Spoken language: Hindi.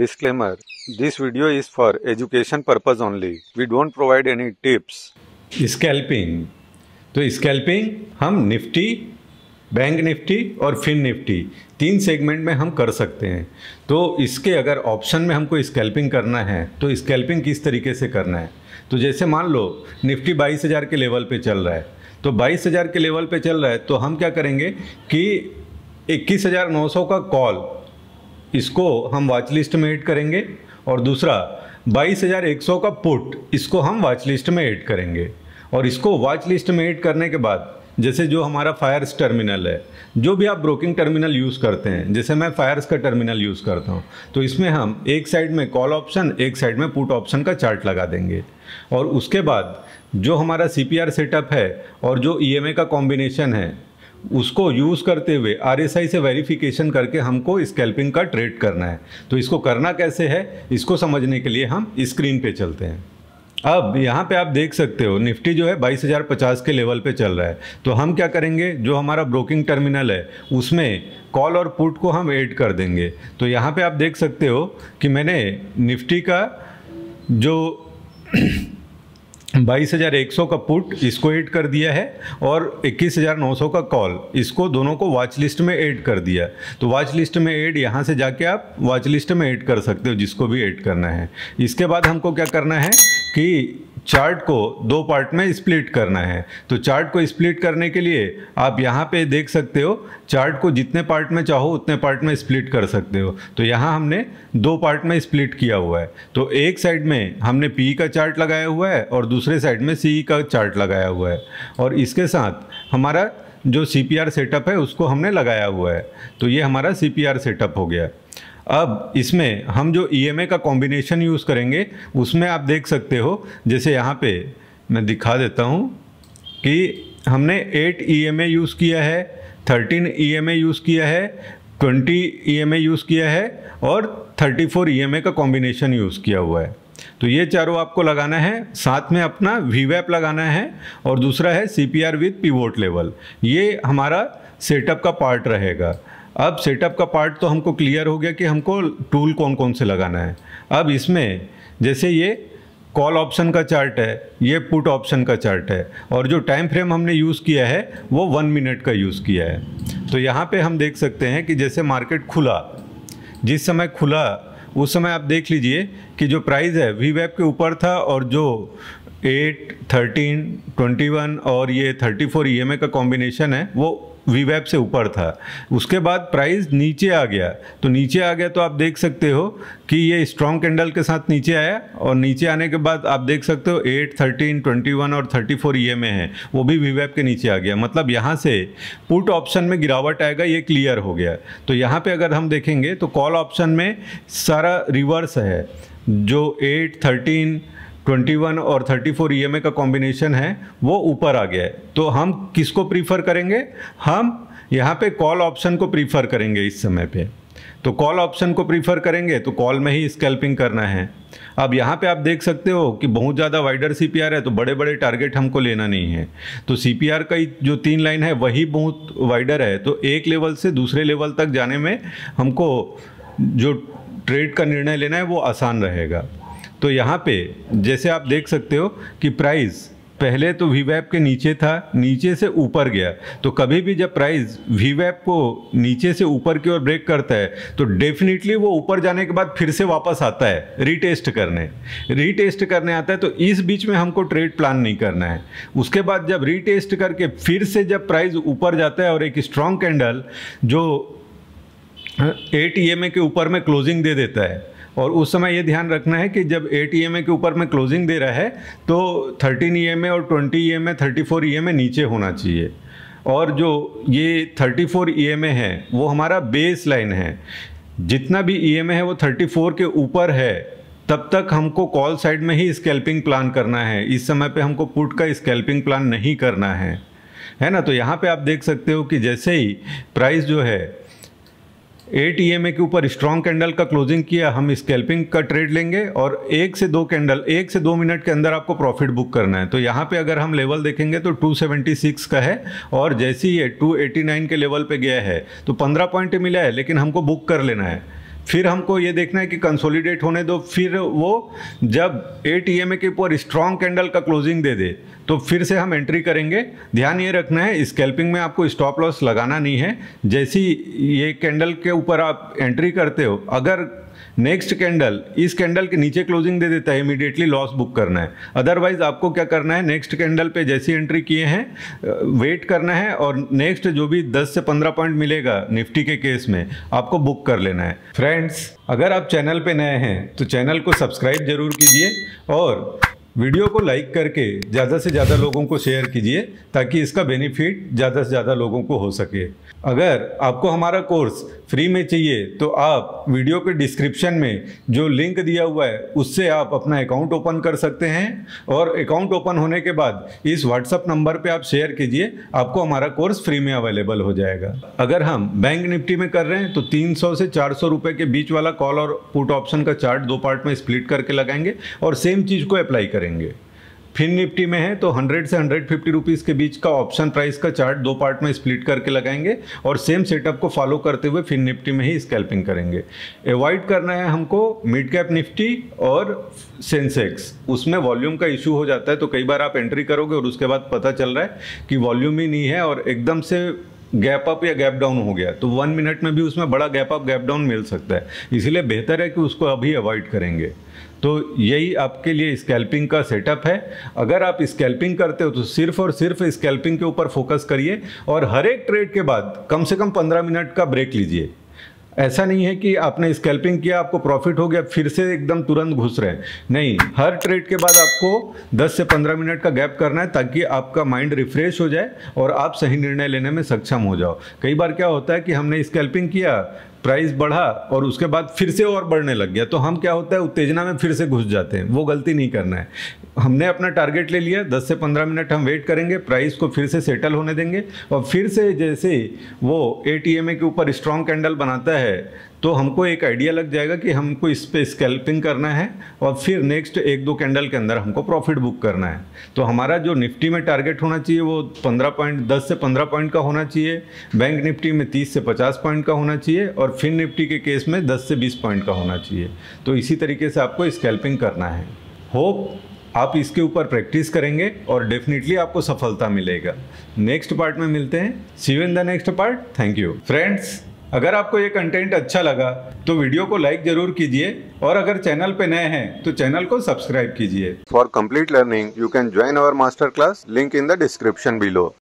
Disclaimer This video is for education purpose only. We don't provide any tips. Scalping. तो स्कैल्पिंग हम निफ्टी बैंक निफ्टी और फिन निफ्टी तीन सेगमेंट में हम कर सकते हैं तो इसके अगर ऑप्शन में हमको स्कैल्पिंग करना है तो स्कैल्पिंग किस तरीके से करना है तो जैसे मान लो निफ्टी बाईस हज़ार के लेवल पे चल रहा है तो बाईस हज़ार के लेवल पे चल रहा है तो हम क्या करेंगे कि इक्कीस हज़ार नौ सौ का कॉल इसको हम वाच लिस्ट में ऐड करेंगे और दूसरा 22,100 का पुट इसको हम वाच लिस्ट में ऐड करेंगे और इसको वाच लिस्ट में ऐड करने के बाद जैसे जो हमारा फायर्स टर्मिनल है जो भी आप ब्रोकिंग टर्मिनल यूज़ करते हैं जैसे मैं फायर्स का टर्मिनल यूज़ करता हूँ तो इसमें हम एक साइड में कॉल ऑप्शन एक साइड में पुट ऑप्शन का चार्ट लगा देंगे और उसके बाद जो हमारा सी सेटअप है और जो ई e का कॉम्बिनेशन है उसको यूज़ करते हुए आर से वेरिफिकेशन करके हमको स्कैल्पिंग का ट्रेड करना है तो इसको करना कैसे है इसको समझने के लिए हम स्क्रीन पे चलते हैं अब यहाँ पे आप देख सकते हो निफ्टी जो है 22,050 के लेवल पे चल रहा है तो हम क्या करेंगे जो हमारा ब्रोकिंग टर्मिनल है उसमें कॉल और पुट को हम ऐड कर देंगे तो यहाँ पर आप देख सकते हो कि मैंने निफ्टी का जो बाईस हज़ार एक सौ का पुट इसको ऐड कर दिया है और इक्कीस हज़ार नौ सौ का कॉल इसको दोनों को वॉच लिस्ट में ऐड कर दिया तो वॉच लिस्ट में ऐड यहाँ से जाके आप वॉच लिस्ट में ऐड कर सकते हो जिसको भी ऐड करना है इसके बाद हमको क्या करना है कि चार्ट को दो पार्ट में स्प्लिट करना है तो चार्ट को स्प्लिट करने के लिए आप यहाँ पे देख सकते हो चार्ट को जितने पार्ट में चाहो उतने पार्ट में स्प्लिट कर सकते हो तो यहाँ हमने दो पार्ट में स्प्लिट किया हुआ है तो एक साइड में हमने पी का चार्ट लगाया हुआ है और दूसरे दूसरे साइड में सी का चार्ट लगाया हुआ है और इसके साथ हमारा जो सी सेटअप है उसको हमने लगाया हुआ है तो ये हमारा सी सेटअप हो गया अब इसमें हम जो ई e का कॉम्बिनेशन यूज़ करेंगे उसमें आप देख सकते हो जैसे यहाँ पे मैं दिखा देता हूँ कि हमने 8 ई यूज़ किया है 13 ई यूज़ किया है ट्वेंटी ई e यूज़ किया है और थर्टी फोर ई का कॉम्बिनेशन यूज़ किया हुआ है तो ये चारों आपको लगाना है साथ में अपना वी वैप लगाना है और दूसरा है C P R with pivot level ये हमारा सेटअप का पार्ट रहेगा अब सेटअप का पार्ट तो हमको क्लियर हो गया कि हमको टूल कौन कौन से लगाना है अब इसमें जैसे ये कॉल ऑप्शन का चार्ट है ये पुट ऑप्शन का चार्ट है और जो टाइम फ्रेम हमने यूज़ किया है वो वन मिनट का यूज़ किया है तो यहाँ पे हम देख सकते हैं कि जैसे मार्केट खुला जिस समय खुला उस समय आप देख लीजिए कि जो प्राइस है वी वेब के ऊपर था और जो एट थर्टीन ट्वेंटी वन और ये थर्टी फोर ई एम का कॉम्बिनेशन है वो वी से ऊपर था उसके बाद प्राइस नीचे आ गया तो नीचे आ गया तो आप देख सकते हो कि ये स्ट्रॉन्ग कैंडल के साथ नीचे आया और नीचे आने के बाद आप देख सकते हो 8, 13, 21 और 34 फोर ई में है वो भी वी के नीचे आ गया मतलब यहाँ से पुट ऑप्शन में गिरावट आएगा ये क्लियर हो गया तो यहाँ पर अगर हम देखेंगे तो कॉल ऑप्शन में सारा रिवर्स है जो एट थर्टीन 21 और 34 ईएमए e का कॉम्बिनेशन है वो ऊपर आ गया है तो हम किसको प्रीफर करेंगे हम यहाँ पे कॉल ऑप्शन को प्रीफर करेंगे इस समय पे तो कॉल ऑप्शन को प्रीफर करेंगे तो कॉल में ही स्कैल्पिंग करना है अब यहाँ पे आप देख सकते हो कि बहुत ज़्यादा वाइडर सी है तो बड़े बड़े टारगेट हमको लेना नहीं है तो सी का जो तीन लाइन है वही बहुत वाइडर है तो एक लेवल से दूसरे लेवल तक जाने में हमको जो ट्रेड का निर्णय लेना है वो आसान रहेगा तो यहाँ पे जैसे आप देख सकते हो कि प्राइस पहले तो वी के नीचे था नीचे से ऊपर गया तो कभी भी जब प्राइस वी को नीचे से ऊपर की ओर ब्रेक करता है तो डेफिनेटली वो ऊपर जाने के बाद फिर से वापस आता है रीटेस्ट करने रीटेस्ट करने आता है तो इस बीच में हमको ट्रेड प्लान नहीं करना है उसके बाद जब रीटेस्ट करके फिर से जब प्राइज़ ऊपर जाता है और एक स्ट्रॉन्ग कैंडल जो एट हाँ, ई के ऊपर में क्लोजिंग दे देता है और उस समय ये ध्यान रखना है कि जब एट ई e के ऊपर में क्लोजिंग दे रहा है तो थर्टीन ई e और twenty E M A thirty four E नीचे होना चाहिए और जो ये थर्टी फोर ई है वो हमारा बेस लाइन है जितना भी ई e है वो थर्टी फोर के ऊपर है तब तक हमको कॉल साइड में ही स्कैल्पिंग प्लान करना है इस समय पे हमको पुट का स्कैल्पिंग प्लान नहीं करना है है ना तो यहाँ पे आप देख सकते हो कि जैसे ही प्राइस जो है एट ई के ऊपर स्ट्रॉन्ग कैंडल का क्लोजिंग किया हम स्केल्पिंग का ट्रेड लेंगे और एक से दो कैंडल एक से दो मिनट के अंदर आपको प्रॉफिट बुक करना है तो यहाँ पे अगर हम लेवल देखेंगे तो 276 का है और जैसे ही ये 289 के लेवल पे गया है तो 15 पॉइंट मिला है लेकिन हमको बुक कर लेना है फिर हमको ये देखना है कि कंसोलिडेट होने दो फिर वो जब ए टी एम ए के ऊपर स्ट्रॉन्ग कैंडल का क्लोजिंग दे दे तो फिर से हम एंट्री करेंगे ध्यान ये रखना है स्कैल्पिंग में आपको स्टॉप लॉस लगाना नहीं है जैसी ये कैंडल के ऊपर आप एंट्री करते हो अगर नेक्स्ट कैंडल इस कैंडल के नीचे क्लोजिंग दे देता है इमीडिएटली लॉस बुक करना है अदरवाइज आपको क्या करना है नेक्स्ट कैंडल पे जैसी एंट्री किए हैं वेट करना है और नेक्स्ट जो भी 10 से 15 पॉइंट मिलेगा निफ्टी के केस में आपको बुक कर लेना है फ्रेंड्स अगर आप चैनल पे नए हैं तो चैनल को सब्सक्राइब जरूर कीजिए और वीडियो को लाइक करके ज़्यादा से ज़्यादा लोगों को शेयर कीजिए ताकि इसका बेनिफिट ज़्यादा से ज़्यादा लोगों को हो सके अगर आपको हमारा कोर्स फ्री में चाहिए तो आप वीडियो के डिस्क्रिप्शन में जो लिंक दिया हुआ है उससे आप अपना अकाउंट ओपन कर सकते हैं और अकाउंट ओपन होने के बाद इस व्हाट्सअप नंबर पर आप शेयर कीजिए आपको हमारा कोर्स फ्री में अवेलेबल हो जाएगा अगर हम बैंक निफ्टी में कर रहे हैं तो तीन से चार के बीच वाला कॉल और पुट ऑप्शन का चार्ट दो पार्ट में स्प्लिट करके लगाएंगे और सेम चीज़ को अप्लाई करें करेंगे फिन निफ्टी में है तो 100 से 150 फिफ्टी रुपीज़ के बीच का ऑप्शन प्राइस का चार्ट दो पार्ट में स्प्लिट करके लगाएंगे और सेम सेटअप को फॉलो करते हुए फिन निफ्टी में ही स्कैल्पिंग करेंगे अवॉइड करना है हमको मिड कैप निफ्टी और सेंसेक्स उसमें वॉल्यूम का इशू हो जाता है तो कई बार आप एंट्री करोगे और उसके बाद पता चल रहा है कि वॉल्यूम ही नहीं है और एकदम से गैप अप या गैप डाउन हो गया तो वन मिनट में भी उसमें बड़ा गैप अप गैप डाउन मिल सकता है इसीलिए बेहतर है कि उसको अभी अवॉइड करेंगे तो यही आपके लिए स्कैल्पिंग का सेटअप है अगर आप स्कैल्पिंग करते हो तो सिर्फ और सिर्फ स्कैल्पिंग के ऊपर फोकस करिए और हर एक ट्रेड के बाद कम से कम पंद्रह मिनट का ब्रेक लीजिए ऐसा नहीं है कि आपने स्कैल्पिंग किया आपको प्रॉफिट हो गया फिर से एकदम तुरंत घुस रहे हैं नहीं हर ट्रेड के बाद आपको 10 से 15 मिनट का गैप करना है ताकि आपका माइंड रिफ्रेश हो जाए और आप सही निर्णय लेने में सक्षम हो जाओ कई बार क्या होता है कि हमने स्कैल्पिंग किया प्राइस बढ़ा और उसके बाद फिर से और बढ़ने लग गया तो हम क्या होता है उत्तेजना में फिर से घुस जाते हैं वो गलती नहीं करना है हमने अपना टारगेट ले लिया 10 से 15 मिनट हम वेट करेंगे प्राइस को फिर से सेटल होने देंगे और फिर से जैसे वो ए के ऊपर स्ट्रॉन्ग कैंडल बनाता है तो हमको एक आइडिया लग जाएगा कि हमको इस पर स्कैल्पिंग करना है और फिर नेक्स्ट एक दो कैंडल के अंदर हमको प्रॉफिट बुक करना है तो हमारा जो निफ्टी में टारगेट होना चाहिए वो पंद्रह पॉइंट दस से पंद्रह पॉइंट का होना चाहिए बैंक निफ्टी में तीस से पचास पॉइंट का होना चाहिए और फिन निफ्टी के केस में 10 से 20 पॉइंट का होना चाहिए तो इसी तरीके से आपको स्कैल्पिंग करना है होप आप इसके ऊपर प्रैक्टिस करेंगे और डेफिनेटली आपको सफलता मिलेगा नेक्स्ट पार्ट में मिलते हैं see in the next part thank you friends अगर आपको ये कंटेंट अच्छा लगा तो वीडियो को लाइक जरूर कीजिए और अगर चैनल पे नए हैं तो चैनल को सब्सक्राइब कीजिए for complete learning you can join our master class link in the description below